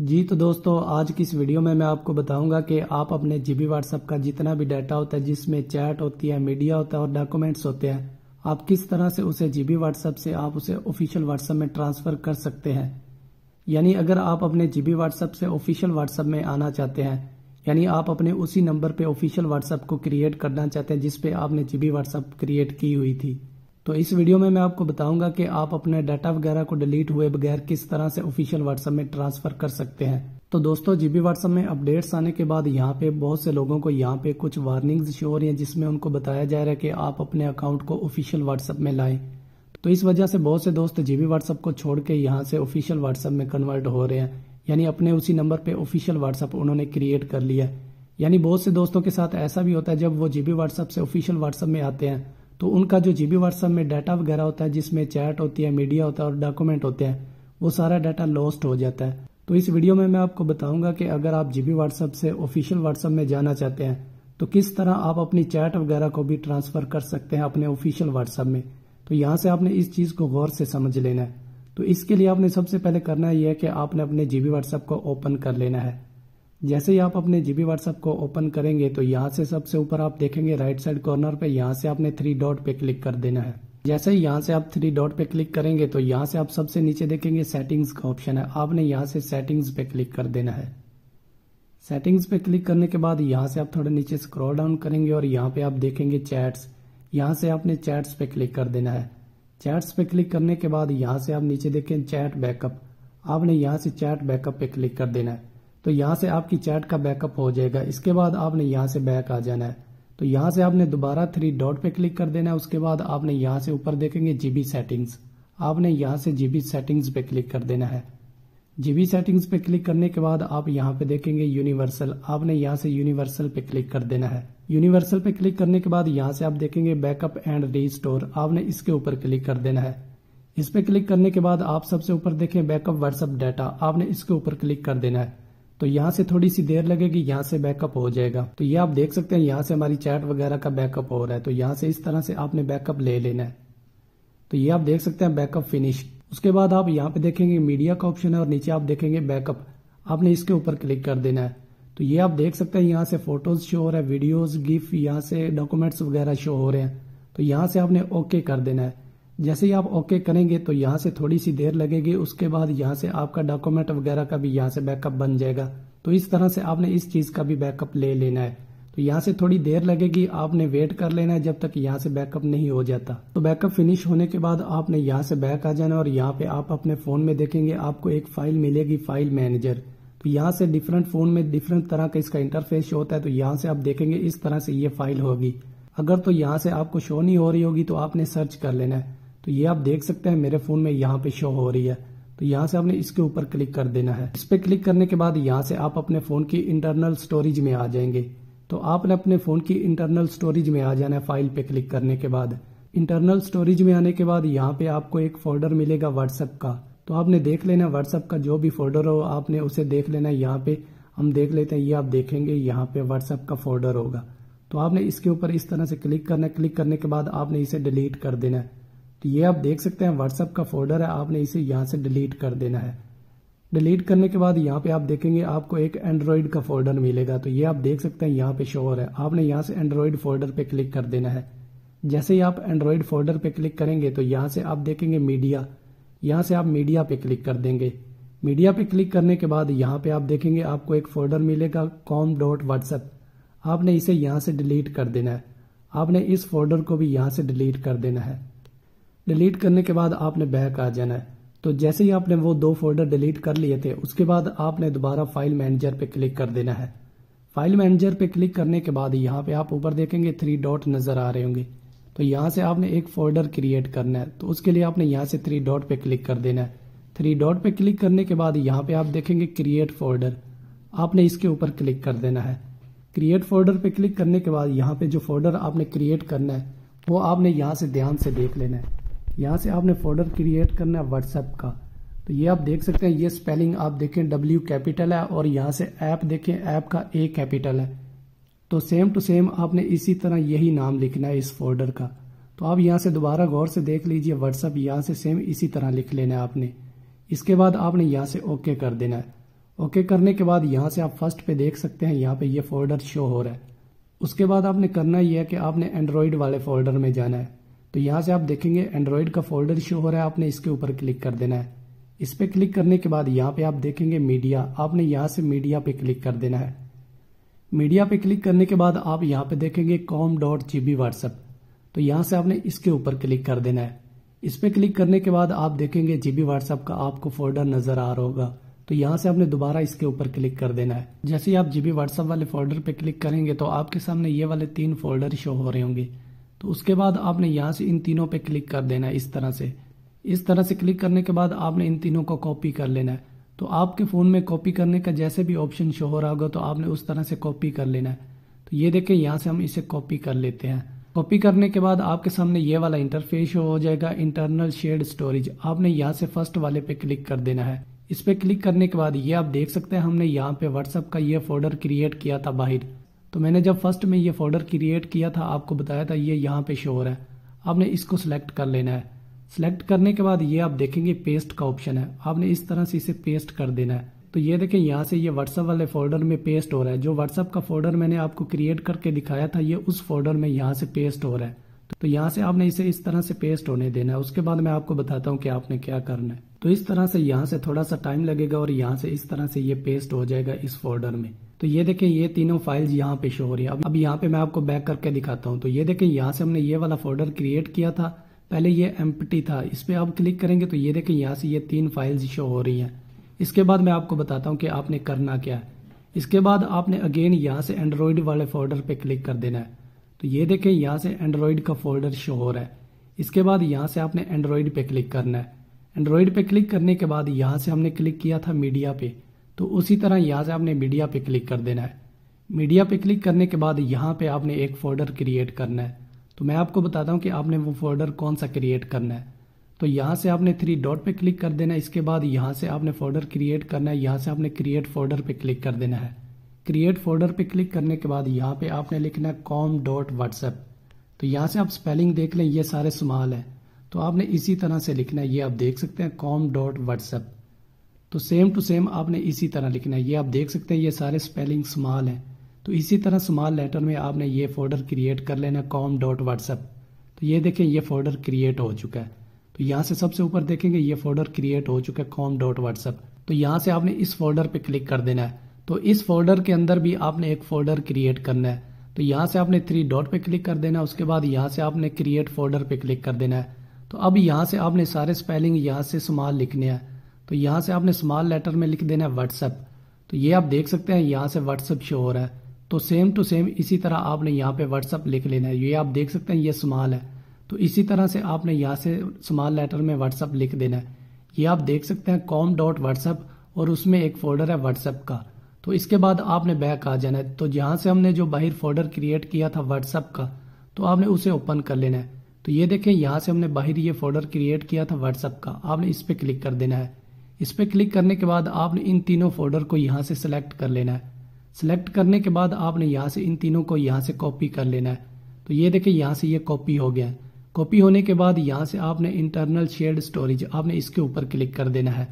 जी तो दोस्तों आज की इस वीडियो में मैं आपको बताऊंगा कि आप अपने जीबी व्हाट्सएप का जितना भी डाटा होता है जिसमें चैट होती है मीडिया होता है और डॉक्यूमेंट्स होते हैं आप किस तरह से उसे जीबी व्हाट्सएप से आप उसे ऑफिशियल व्हाट्सएप में ट्रांसफर कर सकते हैं यानी अगर आप अपने जीबी व्हाट्सएप से ऑफिशियल व्हाट्सएप में आना चाहते हैं यानी आप अपने उसी नंबर पर ऑफिशियल व्हाट्सएप को क्रिएट करना चाहते हैं जिसपे आपने जीबी व्हाट्सएप क्रिएट की हुई थी तो इस वीडियो में मैं आपको बताऊंगा कि आप अपने डाटा वगैरह को डिलीट हुए बगैर किस तरह से ऑफिशियल व्हाट्सएप में ट्रांसफर कर सकते हैं तो दोस्तों जीबी व्हाट्सएप में अपडेट्स आने के बाद यहाँ पे बहुत से लोगों को यहाँ पे कुछ वार्निंग्स शो हो रही हैं जिसमें उनको बताया जा रहा है कि आप अपने अकाउंट को ऑफिशियल व्हाट्सएप में लाएं तो इस वजह से बहुत से दोस्त जीबी व्हाट्सएप को छोड़ के यहाँ से ऑफिशियल व्हाट्सएप में कन्वर्ट हो रहे हैं यानी अपने उसी नंबर पे ऑफिशियल व्हाट्सएप उन्होंने क्रिएट कर लिया यानी बहुत से दोस्तों के साथ ऐसा भी होता है जब वो जीबी व्हाट्सएप से ऑफिशियल व्हाट्सएप में आते हैं तो उनका जो जीबी व्हाट्सएप में डाटा वगैरह होता है जिसमें चैट होती है मीडिया होता है और डॉक्यूमेंट होते हैं वो सारा डाटा लॉस्ट हो जाता है तो इस वीडियो में मैं आपको बताऊंगा कि अगर आप जीबी व्हाट्सएप से ऑफिशियल व्हाट्सएप में जाना चाहते हैं तो किस तरह आप अपनी चैट वगैरह को भी ट्रांसफर कर सकते हैं अपने ऑफिशियल व्हाट्सएप में तो यहाँ से आपने इस चीज को गौर से समझ लेना है तो इसके लिए आपने सबसे पहले करना यह है कि आपने अपने जीबी व्हाट्सएप को ओपन कर लेना है जैसे ही आप अपने जीबी व्हाट्सएप को ओपन करेंगे तो यहाँ से सबसे ऊपर आप देखेंगे राइट साइड कॉर्नर पे यहाँ से आपने थ्री डॉट पे क्लिक कर देना है जैसे ही यहाँ से आप थ्री डॉट पे क्लिक करेंगे तो यहाँ से आप सबसे नीचे देखेंगे सेटिंग्स का ऑप्शन है आपने यहाँ से सेटिंग्स पे क्लिक कर देना है सेटिंग्स पे क्लिक करने के बाद यहाँ से आप थोड़े नीचे स्क्रॉल डाउन करेंगे और यहाँ पे आप देखेंगे चैट्स यहाँ से आपने चैट्स पे क्लिक कर देना है चैट्स पे क्लिक करने के बाद यहाँ से आप नीचे देखें चैट बैकअप आपने यहाँ से चैट बैकअप पे क्लिक कर देना है तो यहाँ से आपकी चैट का बैकअप हो जाएगा इसके बाद आपने यहाँ से बैक आ जाना है तो यहाँ से आपने दोबारा थ्री डॉट पे क्लिक कर देना है उसके बाद आपने यहाँ से ऊपर देखेंगे जीबी सेटिंग्स आपने यहाँ से जीबी सेटिंग्स पे क्लिक कर देना है जीबी सेटिंग्स पे क्लिक करने के बाद आप यहाँ पे देखेंगे यूनिवर्सल आपने यहाँ से यूनिवर्सल पे क्लिक कर देना है यूनिवर्सल पे क्लिक करने के बाद यहाँ से आप देखेंगे बैकअप एंड री आपने इसके ऊपर क्लिक कर देना है इस पे क्लिक करने के बाद आप सबसे ऊपर देखें बैकअप व्हाट्सअप डाटा आपने इसके ऊपर क्लिक कर देना है तो यहाँ से थोड़ी सी देर लगेगी यहाँ से बैकअप हो जाएगा तो ये आप देख सकते हैं यहाँ से हमारी चैट वगैरह का बैकअप हो रहा है तो यहाँ से इस तरह से आपने बैकअप ले लेना है तो ये आप देख सकते हैं बैकअप फिनिश उसके बाद आप यहाँ पे देखेंगे मीडिया का ऑप्शन है और नीचे आप देखेंगे बैकअप आपने इसके ऊपर क्लिक कर देना है तो ये आप देख सकते हैं यहाँ से फोटोज शो हो रहा है वीडियोज गिफ्ट यहाँ से डॉक्यूमेंट्स वगैरह शो हो रहे हैं तो यहाँ से आपने ओके कर देना है जैसे ही आप ओके करेंगे तो यहाँ से थोड़ी सी देर लगेगी उसके बाद यहाँ से आपका डॉक्यूमेंट वगैरह का भी यहाँ से बैकअप बन जाएगा तो इस तरह से आपने इस चीज़ का भी बैकअप ले लेना है तो यहाँ से थोड़ी देर लगेगी आपने वेट कर लेना है जब तक यहाँ से बैकअप नहीं हो जाता तो बैकअप फिनिश होने के बाद आपने यहाँ से बैक आ जाना और यहाँ पे आप अपने फ़ोन में देखेंगे आपको एक फाइल मिलेगी फाइल मैनेजर तो यहाँ से डिफरेंट फ़ोन में डिफरेंट तरह का इसका इंटरफेस होता है तो यहाँ से आप देखेंगे इस तरह से ये फाइल होगी अगर तो यहाँ से आपको शो नहीं हो रही होगी तो आपने सर्च कर लेना है तो ये आप देख सकते हैं मेरे फोन में यहाँ पे शो हो रही है तो यहाँ से आपने इसके ऊपर क्लिक कर देना है इस पे क्लिक करने के बाद यहाँ से आप अपने फोन की इंटरनल स्टोरेज में आ जाएंगे तो आपने अपने फोन की इंटरनल स्टोरेज में आ जाना है फाइल पे क्लिक करने के बाद इंटरनल स्टोरेज में आने के बाद यहाँ पे आपको एक फोल्डर मिलेगा व्हाट्सएप का तो आपने देख लेना व्हाट्सएप का जो भी फोल्डर हो आपने उसे देख लेना यहाँ पे हम देख लेते हैं ये आप देखेंगे यहाँ पे व्हाट्सएप का फोल्डर होगा तो आपने इसके ऊपर इस तरह से क्लिक करना क्लिक करने के बाद आपने इसे डिलीट कर देना है तो ये आप देख सकते हैं व्हाट्सएप का फोल्डर है आपने इसे यहां से डिलीट कर देना है डिलीट करने के बाद यहाँ पे आप देखेंगे आपको एक एंड्रॉयड का फोल्डर मिलेगा तो ये आप देख सकते हैं यहाँ पे शोर है आपने यहाँ से एंड्रॉयड फोल्डर पे क्लिक कर देना है जैसे ही आप एंड्रॉयड फोल्डर पे क्लिक करेंगे तो यहाँ से आप देखेंगे मीडिया यहाँ से आप मीडिया पे क्लिक कर देंगे मीडिया पे क्लिक करने के बाद यहाँ पे आप देखेंगे आपको एक फोल्डर मिलेगा कॉम डॉट व्हाट्सएप आपने इसे यहाँ से डिलीट कर देना है आपने इस फोल्डर को भी यहाँ से डिलीट कर देना है डिलीट करने के बाद आपने बैक आ जाना है तो जैसे ही आपने वो दो फोल्डर डिलीट कर लिए थे उसके बाद आपने दोबारा फाइल मैनेजर पे क्लिक कर देना है फाइल मैनेजर पे क्लिक करने के बाद यहाँ पे आप ऊपर देखेंगे थ्री डॉट नजर आ रहे होंगे तो यहाँ से आपने एक फोल्डर क्रिएट करना है तो उसके लिए आपने यहाँ से थ्री डॉट पे क्लिक कर देना है थ्री डॉट पे क्लिक करने के बाद यहाँ पे आप देखेंगे क्रिएट फोल्डर आपने इसके ऊपर क्लिक कर देना है क्रिएट फोल्डर पे क्लिक करने के बाद यहाँ पे जो फोल्डर आपने क्रिएट करना है वो आपने यहाँ से ध्यान से देख लेना है यहाँ से आपने फोल्डर क्रिएट करना है व्हाट्सएप का तो ये आप देख सकते हैं ये स्पेलिंग आप देखें डब्ल्यू कैपिटल है और यहाँ से ऐप देखें ऐप का ए कैपिटल है तो सेम टू सेम आपने इसी तरह यही नाम लिखना है इस फोल्डर का तो आप यहाँ से दोबारा गौर से देख लीजिए व्हाट्सएप यहाँ से सेम इसी तरह लिख लेना है आपने इसके बाद आपने यहाँ से ओके कर देना है ओके करने के बाद यहाँ से आप फर्स्ट पे देख सकते हैं यहाँ पे ये फोल्डर शो हो रहा है उसके बाद आपने करना यह है कि आपने एंड्रॉयड वाले फोल्डर में जाना है तो यहाँ से आप देखेंगे एंड्रॉयड का फोल्डर शो हो रहा है आपने इसके ऊपर क्लिक कर देना है इस पर क्लिक करने के बाद यहाँ पे आप देखेंगे मीडिया आपने यहाँ से मीडिया पे क्लिक कर देना है मीडिया पे क्लिक करने के बाद आप यहाँ पे देखेंगे com dot G B WhatsApp तो यहाँ से आपने इसके ऊपर क्लिक कर देना है इस पर क्लिक करने के बाद आप देखेंगे जीबी व्हाट्सएप का आपको फोल्डर नजर आ रहा होगा तो यहाँ से आपने दोबारा इसके ऊपर क्लिक कर देना है जैसे ही आप जीबी व्हाट्सएप वाले फोल्डर पे क्लिक करेंगे तो आपके सामने ये वाले तीन फोल्डर शो हो रहे होंगे तो उसके बाद आपने यहाँ से इन तीनों पे क्लिक कर देना है इस तरह से इस तरह से क्लिक करने के बाद आपने इन तीनों को कॉपी कर लेना है तो आपके फ़ोन में कॉपी करने का जैसे भी ऑप्शन शो हो रहा होगा तो आपने उस तरह से कॉपी कर लेना है तो ये देखें यहाँ से हम इसे कॉपी कर लेते हैं कॉपी करने के बाद आपके सामने ये वाला इंटरफेस हो जाएगा इंटरनल शेड स्टोरेज आपने यहाँ से फर्स्ट वाले पे क्लिक कर देना है इस पे क्लिक करने के बाद ये आप देख सकते हैं हमने यहाँ पे व्हाट्सअप का ये फोल्डर क्रिएट किया था बाहर तो मैंने जब फर्स्ट में ये फोल्डर क्रिएट किया था आपको बताया था ये यहाँ पे शोर है आपने इसको सिलेक्ट कर लेना है सिलेक्ट करने के बाद ये आप देखेंगे पेस्ट का ऑप्शन है आपने इस तरह से इसे पेस्ट कर देना है तो ये देखें यहाँ से ये व्हाट्सअप वाले फोल्डर में पेस्ट हो रहा है जो व्हाट्सअप का फोल्डर मैंने आपको क्रिएट करके दिखाया था ये उस फोल्डर में यहाँ से पेस्ट हो रहा है तो यहाँ से आपने इसे इस तरह से पेस्ट होने देना है उसके बाद मैं आपको बताता हूँ कि आपने क्या करना है तो इस तरह से यहाँ से थोड़ा सा टाइम लगेगा और यहाँ से इस तरह से ये पेस्ट हो जाएगा इस फोल्डर में तो ये देखें ये तीनों फाइल्स यहाँ पे शो हो रही है अब यहाँ पे मैं आपको बैक करके दिखाता हूँ तो ये देखें यहाँ से हमने ये वाला फोल्डर क्रिएट किया था पहले ये एम था इस पर आप क्लिक करेंगे तो ये देखें यहाँ से ये तीन फाइल्स शो हो रही हैं इसके बाद मैं आपको बताता हूँ कि आपने करना क्या है इसके बाद आपने अगेन यहाँ से एंड्रॉयड वाले फोल्डर पे क्लिक कर देना है तो ये देखें यहाँ से एंड्रॉयड का फोल्डर शो हो रहा है इसके बाद यहाँ से आपने एंड्रॉयड पे क्लिक करना है एंड्रॉयड पे क्लिक करने के बाद यहाँ से हमने क्लिक किया था मीडिया पे तो उसी तरह यहाँ से आपने मीडिया पे क्लिक कर देना है मीडिया पे क्लिक करने के बाद यहाँ पे आपने एक फोल्डर क्रिएट करना है तो मैं आपको बताता हूँ कि आपने वो फोल्डर कौन सा क्रिएट करना है तो यहाँ से आपने थ्री डॉट पे क्लिक कर देना है इसके बाद यहाँ से आपने फोल्डर क्रिएट करना है यहाँ से आपने क्रिएट फोल्डर पे क्लिक कर देना है क्रिएट फोल्डर पे क्लिक करने के बाद यहाँ पे आपने लिखना है कॉम डॉट व्हाट्सएप तो यहाँ से आप स्पेलिंग देख लें ये सारे समाल हैं तो आपने इसी तरह से लिखना है ये आप देख सकते हैं कॉम डॉट व्हाट्सएप तो सेम टू सेम आपने इसी तरह लिखना है ये आप देख सकते हैं ये सारे स्पेलिंग स्मॉल हैं तो इसी तरह स्मॉल लेटर में आपने ये फोल्डर क्रिएट कर लेना कॉम डॉट व्हाट्सएप तो ये देखें ये फोल्डर क्रिएट हो चुका है तो यहाँ से सबसे ऊपर देखेंगे ये फोल्डर क्रिएट हो चुका है कॉम डॉट व्हाट्सएप तो यहाँ से आपने इस फोल्डर पे क्लिक कर देना है तो इस फोल्डर के अंदर भी आपने एक फोल्डर क्रिएट करना है तो यहाँ से आपने थ्री डॉट पे क्लिक कर देना है उसके बाद यहाँ से आपने क्रिएट फोल्डर पे क्लिक कर देना है तो अब यहाँ से आपने सारे स्पेलिंग यहाँ से स्मॉल लिखने हैं तो यहां से आपने स्मॉल लेटर में लिख देना है व्हाट्सएप तो ये आप देख सकते हैं यहां से व्हाट्सएप शो हो रहा है तो सेम टू सेम इसी तरह आपने यहां पे व्हाट्सअप लिख लेना है ये आप देख सकते हैं ये स्मॉल है तो इसी तरह से आपने यहां से स्मॉल लेटर में व्हाट्सअप लिख देना है ये आप देख सकते हैं कॉम डॉट व्हाट्सअप और उसमें एक फोल्डर है व्हाट्सएप का तो इसके बाद आपने बैक आ जाना है तो जहां से हमने जो बाहर फोल्डर क्रिएट किया था व्हाट्सअप का तो आपने उसे ओपन कर लेना है तो ये देखें यहां से हमने बाहर ये फोल्डर क्रिएट किया था व्हाट्सअप का आपने इस पर क्लिक कर देना है इस पर क्लिक करने के बाद आपने इन तीनों फोल्डर को यहाँ से सिलेक्ट कर लेना है सिलेक्ट करने के बाद आपने यहाँ से इन तीनों को यहाँ से कॉपी कर लेना है तो ये देखें यहाँ से ये कॉपी हो गया कॉपी होने के बाद यहाँ से आपने इंटरनल शेयर्ड स्टोरेज आपने इसके ऊपर क्लिक कर देना है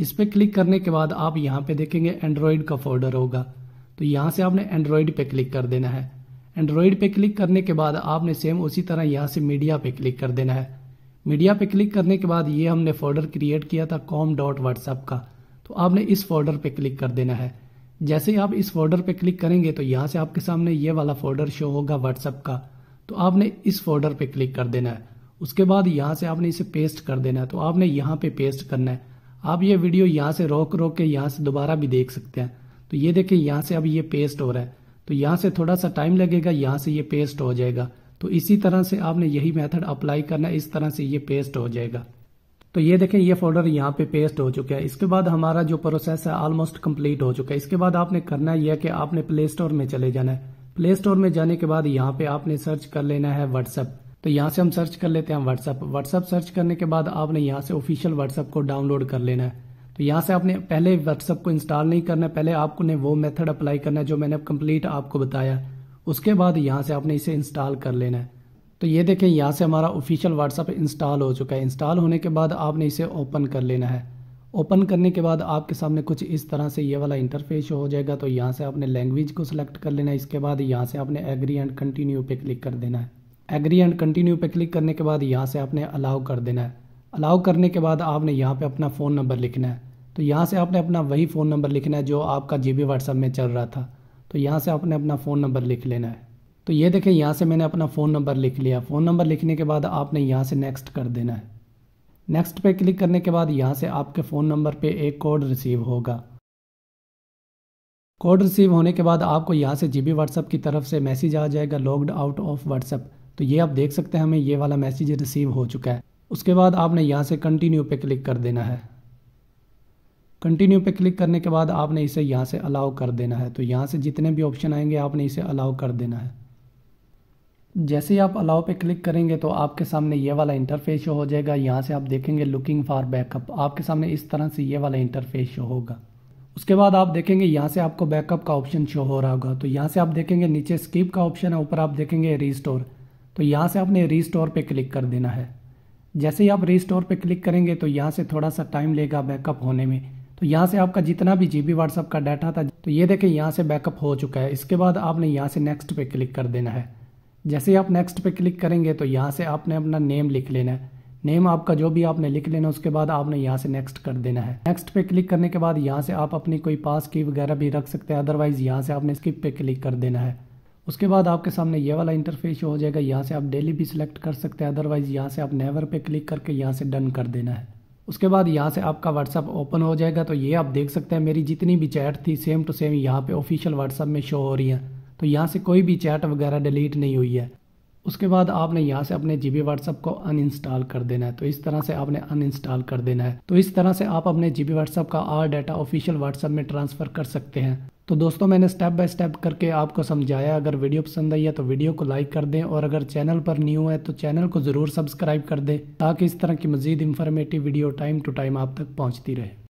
इस पर क्लिक करने के बाद आप यहाँ पे देखेंगे एंड्रॉयड का फोल्डर होगा तो यहाँ से आपने एंड्रॉयड पे क्लिक कर देना है एंड्रॉयड पे क्लिक करने के बाद आपने सेम उसी तरह यहाँ से मीडिया पे क्लिक कर देना है मीडिया पे क्लिक करने के बाद ये हमने फोल्डर क्रिएट किया था कॉम डॉट व्हाट्सएप का तो आपने इस फोल्डर पे क्लिक कर देना है जैसे ही आप इस फोल्डर पे क्लिक करेंगे तो यहाँ से आपके सामने ये वाला फोल्डर शो होगा व्हाट्सएप का तो आपने इस फोल्डर पे क्लिक कर देना है उसके बाद यहाँ से आपने इसे पेस्ट कर देना है तो आपने यहाँ पे पेस्ट करना है आप ये वीडियो यहाँ से रोक रोक के यहाँ से दोबारा भी देख सकते हैं तो ये देखें यहाँ से अब ये पेस्ट हो रहा है तो यहाँ से थोड़ा सा टाइम लगेगा यहाँ से ये पेस्ट हो जाएगा तो इसी तरह से आपने यही मेथड अप्लाई करना इस तरह से ये पेस्ट हो जाएगा तो ये देखें ये फोल्डर यहाँ पे पेस्ट हो चुका है इसके बाद हमारा जो प्रोसेस है ऑलमोस्ट कंप्लीट हो चुका है इसके बाद आपने करना यह कि आपने प्ले स्टोर में चले जाना है प्ले स्टोर में जाने के बाद यहाँ पे आपने सर्च कर लेना है व्हाट्सएप तो यहाँ से हम सर्च कर लेते हैं व्हाट्सएप व्हाट्सएप सर्च करने के बाद आपने यहाँ से ऑफिशियल व्हाट्सएप को डाउनलोड कर लेना है तो यहाँ से आपने पहले व्हाट्सएप को इंस्टॉल नहीं करना पहले आपको ने वो मेथड अप्लाई करना है जो मैंने कम्प्लीट आपको बताया उसके बाद यहाँ से आपने इसे इंस्टॉल कर लेना है तो ये देखें यहाँ से हमारा ऑफिशियल व्हाट्सअप इंस्टॉल हो चुका है इंस्टॉल होने के बाद आपने इसे ओपन कर लेना है ओपन करने के बाद आपके सामने कुछ इस तरह से ये वाला इंटरफेस हो जाएगा तो यहाँ से आपने लैंग्वेज को सिलेक्ट कर लेना है इसके बाद यहाँ से आपने एग्री एंड कंटिन्यू पे क्लिक कर देना है एग्री एंड कंटिन्यू पे क्लिक करने के बाद यहाँ से आपने अलाउ कर देना है अलाउ करने के बाद आपने यहाँ पे अपना फ़ोन नंबर लिखना है तो यहाँ से आपने अपना वही फ़ोन नंबर लिखना है जो आपका जी बी में चल रहा था तो यहाँ से आपने अपना फ़ोन नंबर लिख लेना है तो ये देखें यहाँ से मैंने अपना फ़ोन नंबर लिख लिया फ़ोन नंबर लिखने के बाद आपने यहाँ से नेक्स्ट कर देना है नेक्स्ट पे क्लिक करने के बाद यहाँ से आपके फ़ोन नंबर पे एक कोड रिसीव होगा कोड रिसीव होने के बाद आपको यहाँ से जीबी व्हाट्सएप की तरफ से मैसेज आ जाएगा लॉग्ड आउट ऑफ व्हाट्सएप तो ये आप देख सकते हैं हमें ये वाला मैसेज रिसीव हो चुका है उसके बाद आपने यहाँ से कंटिन्यू पे क्लिक कर देना है कंटिन्यू पे क्लिक करने के बाद आपने इसे यहाँ से अलाउ कर देना है तो यहाँ से जितने भी ऑप्शन आएंगे आपने इसे अलाउ कर देना है जैसे ही आप अलाउ पे क्लिक करेंगे तो आपके सामने ये वाला इंटरफेस शो हो जाएगा यहाँ से आप देखेंगे लुकिंग फॉर बैकअप आपके सामने इस तरह से ये वाला इंटरफेस शो होगा उसके बाद आप देखेंगे यहाँ से आपको बैकअप का ऑप्शन शो हो रहा होगा तो यहाँ से आप देखेंगे नीचे स्किप का ऑप्शन है ऊपर आप देखेंगे रीस्टोर तो यहाँ से आपने रीस्टोर पे क्लिक कर देना है जैसे ही आप रीस्टोर पे क्लिक करेंगे तो यहाँ से थोड़ा सा टाइम लेगा बैकअप होने में तो यहाँ से आपका जितना भी जी बी व्हाट्सअप का डाटा था तो ये देखें यहाँ से बैकअप हो चुका है इसके बाद आपने यहाँ से नेक्स्ट पे क्लिक कर देना है जैसे ही आप नेक्स्ट पे क्लिक करेंगे तो यहाँ से आपने अपना नेम लिख लेना है नेम आपका जो भी आपने लिख लेना उसके बाद आपने यहाँ से नेक्स्ट कर देना है नेक्स्ट पे क्लिक करने के बाद यहाँ से आप अपनी कोई पास की वगैरह भी रख सकते हैं अदरवाइज यहाँ से आपने स्किप पे क्लिक कर देना है उसके बाद आपके सामने ये वाला इंटरफेस हो जाएगा यहाँ से आप डेली भी सिलेक्ट कर सकते हैं अदरवाइज यहाँ से आप नेवर पे क्लिक करके यहाँ से डन कर देना है उसके बाद यहाँ से आपका व्हाट्सअप ओपन हो जाएगा तो ये आप देख सकते हैं मेरी जितनी भी चैट थी सेम टू सेम यहाँ पे ऑफिशियल व्हाट्सअप में शो हो रही है तो यहाँ से कोई भी चैट वगैरह डिलीट नहीं हुई है उसके बाद आपने यहाँ से अपने जी बी व्हाट्सअप को अनइंस्टॉल कर देना है तो इस तरह से आपने अनइंस्टॉल कर देना है तो इस तरह से आप अपने जी बी व्हाट्सअप का आर डाटा ऑफिशियल व्हाट्सअप में ट्रांसफ़र कर सकते हैं तो दोस्तों मैंने स्टेप बाय स्टेप करके आपको समझाया अगर वीडियो पसंद आई है तो वीडियो को लाइक कर दें और अगर चैनल पर न्यू है तो चैनल को ज़रूर सब्सक्राइब कर दें ताकि इस तरह की मज़ीद informative video time to time आप तक पहुँचती रहे